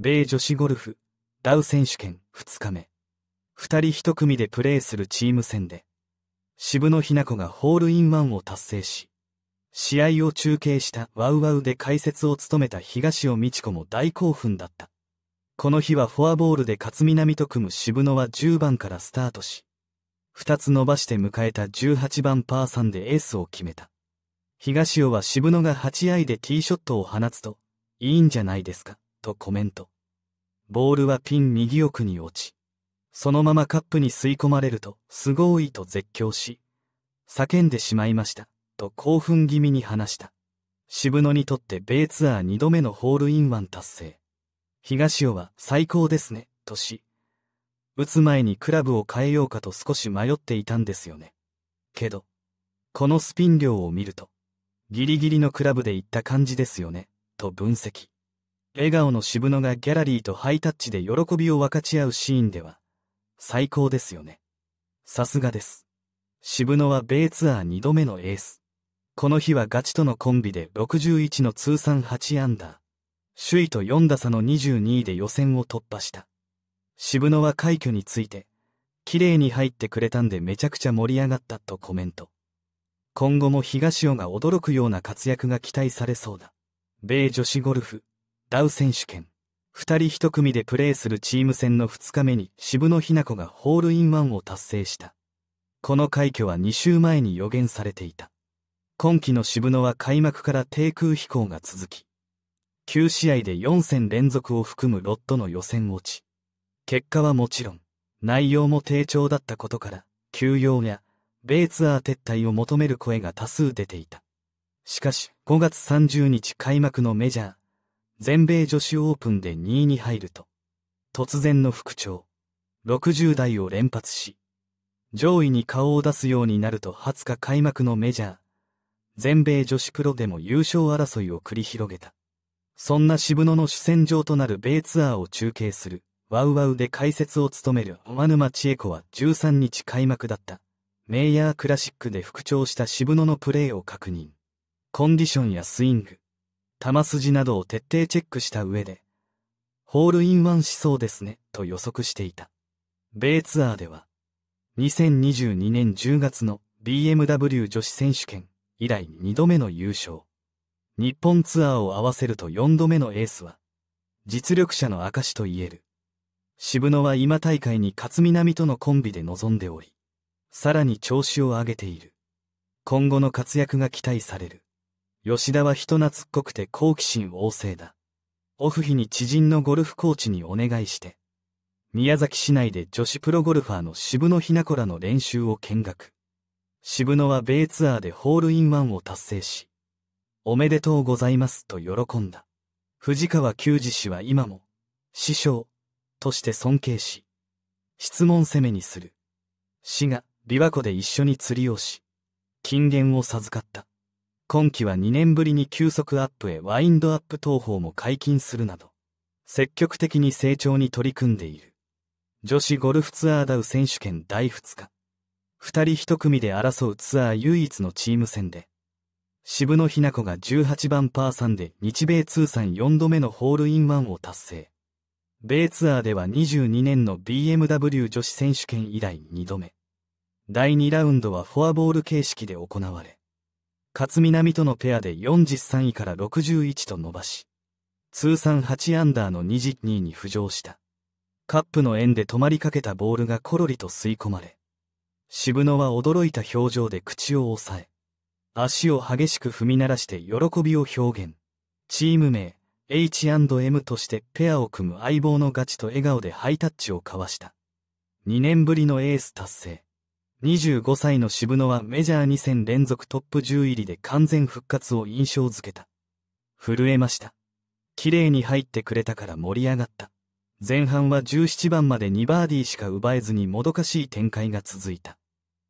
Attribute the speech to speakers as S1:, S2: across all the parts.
S1: 米女子ゴルフ、ダウ選手権2日目。二人一組でプレーするチーム戦で、渋野日向子がホールインワンを達成し、試合を中継したワウワウで解説を務めた東尾美智子も大興奮だった。この日はフォアボールで勝みなみと組む渋野は10番からスタートし、2つ伸ばして迎えた18番パー3でエースを決めた。東尾は渋野が8愛でティーショットを放つと、いいんじゃないですか。とコメント。ボールはピン右奥に落ち、そのままカップに吸い込まれると、すごいと絶叫し、叫んでしまいました、と興奮気味に話した。渋野にとって米ツアー2度目のホールインワン達成。東尾は最高ですね、とし、打つ前にクラブを変えようかと少し迷っていたんですよね。けど、このスピン量を見ると、ギリギリのクラブでいった感じですよね、と分析。笑顔の渋野がギャラリーとハイタッチで喜びを分かち合うシーンでは、最高ですよね。さすがです。渋野は米ツアー2度目のエース。この日はガチとのコンビで61の通算8アンダー。首位と4打差の22位で予選を突破した。渋野は快挙について、綺麗に入ってくれたんでめちゃくちゃ盛り上がったとコメント。今後も東尾が驚くような活躍が期待されそうだ。米女子ゴルフ。ダウ選手権。二人一組でプレーするチーム戦の二日目に渋野日向子がホールインワンを達成した。この快挙は二週前に予言されていた。今季の渋野は開幕から低空飛行が続き、9試合で4戦連続を含むロットの予選落ち。結果はもちろん、内容も低調だったことから、休養や、米ツアー撤退を求める声が多数出ていた。しかし、5月30日開幕のメジャー、全米女子オープンで2位に入ると、突然の復調、60代を連発し、上位に顔を出すようになると20日開幕のメジャー、全米女子プロでも優勝争いを繰り広げた。そんな渋野の主戦場となる米ツアーを中継する、ワウワウで解説を務める天沼千恵子は13日開幕だった。メイヤークラシックで復調した渋野のプレーを確認。コンディションやスイング、球筋などを徹底チェックした上で、ホールインワンしそうですね、と予測していた。米ツアーでは、2022年10月の BMW 女子選手権以来2度目の優勝。日本ツアーを合わせると4度目のエースは、実力者の証と言える。渋野は今大会に勝南とのコンビで臨んでおり、さらに調子を上げている。今後の活躍が期待される。吉田は人懐っこくて好奇心旺盛だ。オフ日に知人のゴルフコーチにお願いして、宮崎市内で女子プロゴルファーの渋野ひな子らの練習を見学。渋野は米ツアーでホールインワンを達成し、おめでとうございますと喜んだ。藤川球児氏は今も、師匠、として尊敬し、質問攻めにする。市が琵琶湖で一緒に釣りをし、金言を授かった。今季は2年ぶりに急速アップへワインドアップ投法も解禁するなど、積極的に成長に取り組んでいる。女子ゴルフツアーダウ選手権第2日。二人一組で争うツアー唯一のチーム戦で、渋野日向子が18番パー3で日米通算4度目のホールインワンを達成。米ツアーでは22年の BMW 女子選手権以来2度目。第2ラウンドはフォアボール形式で行われ、勝みなみとのペアで43位から61と伸ばし、通算8アンダーの22位に浮上した。カップの縁で止まりかけたボールがコロリと吸い込まれ、渋野は驚いた表情で口を押さえ、足を激しく踏み鳴らして喜びを表現。チーム名、H&M としてペアを組む相棒のガチと笑顔でハイタッチを交わした。2年ぶりのエース達成。25歳の渋野はメジャー2戦連続トップ10入りで完全復活を印象づけた。震えました。綺麗に入ってくれたから盛り上がった。前半は17番まで2バーディーしか奪えずにもどかしい展開が続いた。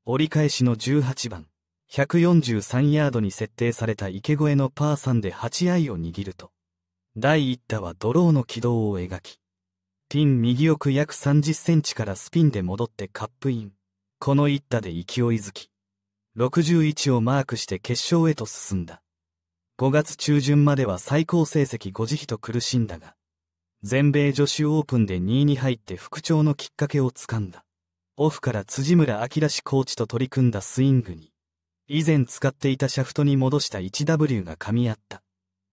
S1: 折り返しの18番、143ヤードに設定された池越えのパー3で8アイを握ると、第1打はドローの軌道を描き、ピン右奥約30センチからスピンで戻ってカップイン。この一打で勢いづき、61をマークして決勝へと進んだ。5月中旬までは最高成績5時比と苦しんだが、全米女子オープンで2位に入って復調のきっかけをつかんだ。オフから辻村明氏コーチと取り組んだスイングに、以前使っていたシャフトに戻した 1W が噛み合った。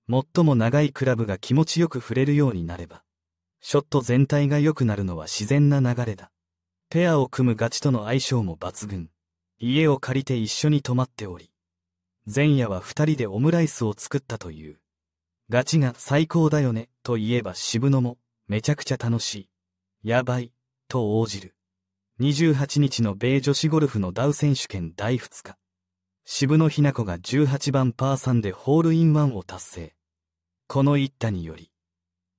S1: 最も長いクラブが気持ちよく触れるようになれば、ショット全体が良くなるのは自然な流れだ。ペアを組むガチとの相性も抜群。家を借りて一緒に泊まっており、前夜は二人でオムライスを作ったという。ガチが最高だよね、と言えば渋野も、めちゃくちゃ楽しい。やばい、と応じる。28日の米女子ゴルフのダウ選手権第2日。渋野日向子が18番パー3でホールインワンを達成。この一打により、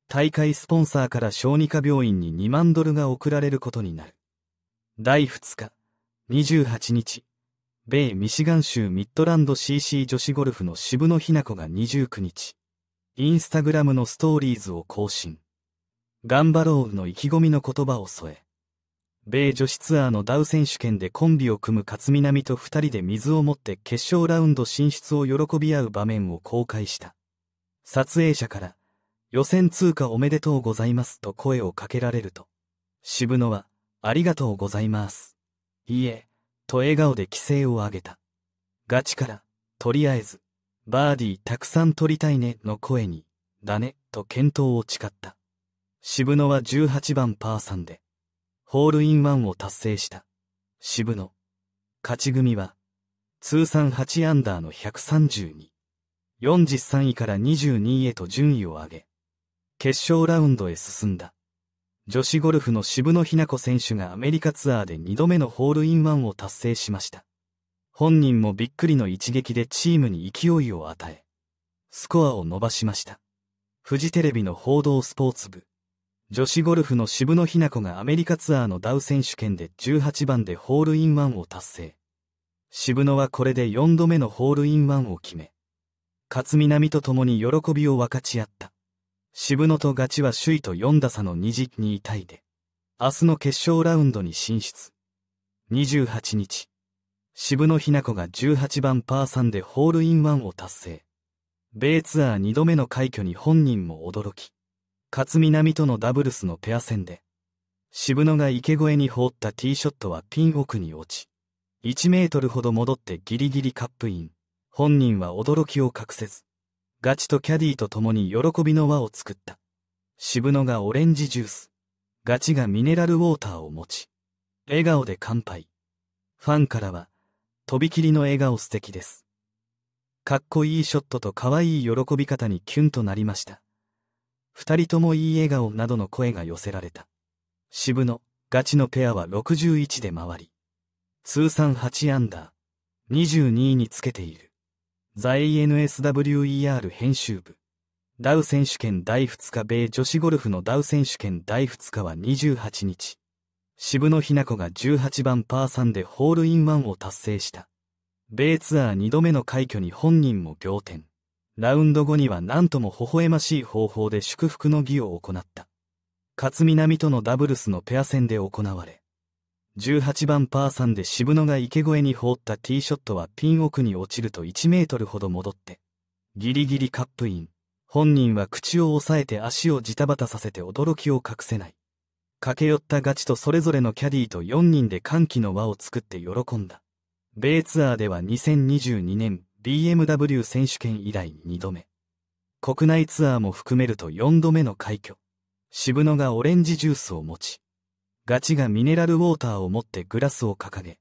S1: 大会スポンサーから小児科病院に2万ドルが送られることになる。第2日、28日、米ミシガン州ミッドランド CC 女子ゴルフの渋野日向子が29日、インスタグラムのストーリーズを更新。頑張ろうの意気込みの言葉を添え、米女子ツアーのダウ選手権でコンビを組む勝みなみと二人で水を持って決勝ラウンド進出を喜び合う場面を公開した。撮影者から、予選通過おめでとうございますと声をかけられると、渋野は、ありがとうございます。いいえ、と笑顔で規制を上げた。ガチから、とりあえず、バーディーたくさん取りたいねの声に、だね、と健闘を誓った。渋野は18番パー3で、ホールインワンを達成した。渋野、勝ち組は、通算8アンダーの132。43位から22位へと順位を上げ、決勝ラウンドへ進んだ。女子ゴルフの渋野日向子選手がアメリカツアーで2度目のホールインワンを達成しました。本人もびっくりの一撃でチームに勢いを与え、スコアを伸ばしました。フジテレビの報道スポーツ部。女子ゴルフの渋野日向子がアメリカツアーのダウ選手権で18番でホールインワンを達成。渋野はこれで4度目のホールインワンを決め、勝南と共に喜びを分かち合った。渋野とガチは首位と4打差の22に痛いで、明日の決勝ラウンドに進出。28日、渋野日向子が18番パー3でホールインワンを達成。米ツアー2度目の快挙に本人も驚き、勝みなみとのダブルスのペア戦で、渋野が池越えに放ったティーショットはピン奥に落ち、1メートルほど戻ってギリギリカップイン。本人は驚きを隠せず、ガチとキャディと共に喜びの輪を作った。渋野がオレンジジュース、ガチがミネラルウォーターを持ち、笑顔で乾杯。ファンからは、とびきりの笑顔素敵です。かっこいいショットと可愛い喜び方にキュンとなりました。二人ともいい笑顔などの声が寄せられた。渋野、ガチのペアは61で回り、通算8アンダー、22位につけている。在 NSWER 編集部。ダウ選手権第2日米女子ゴルフのダウ選手権第2日は28日。渋野日向子が18番パー3でホールインワンを達成した。米ツアー2度目の快挙に本人も仰天。ラウンド後には何とも微笑ましい方法で祝福の儀を行った。勝みなみとのダブルスのペア戦で行われ、18番パー3で渋野が池越えに放ったティーショットはピン奥に落ちると1メートルほど戻って、ギリギリカップイン。本人は口を押さえて足をジタバタさせて驚きを隠せない。駆け寄ったガチとそれぞれのキャディーと4人で歓喜の輪を作って喜んだ。米ツアーでは2022年 BMW 選手権以来2度目。国内ツアーも含めると4度目の快挙。渋野がオレンジジュースを持ち、ガチがミネラルウォーターを持ってグラスを掲げ、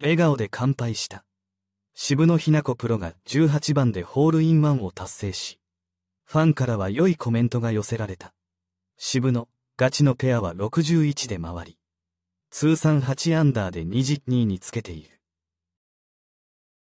S1: 笑顔で乾杯した。渋野日向子プロが18番でホールインワンを達成し、ファンからは良いコメントが寄せられた。渋野、ガチのペアは61で回り、通算8アンダーで2 2位につけている。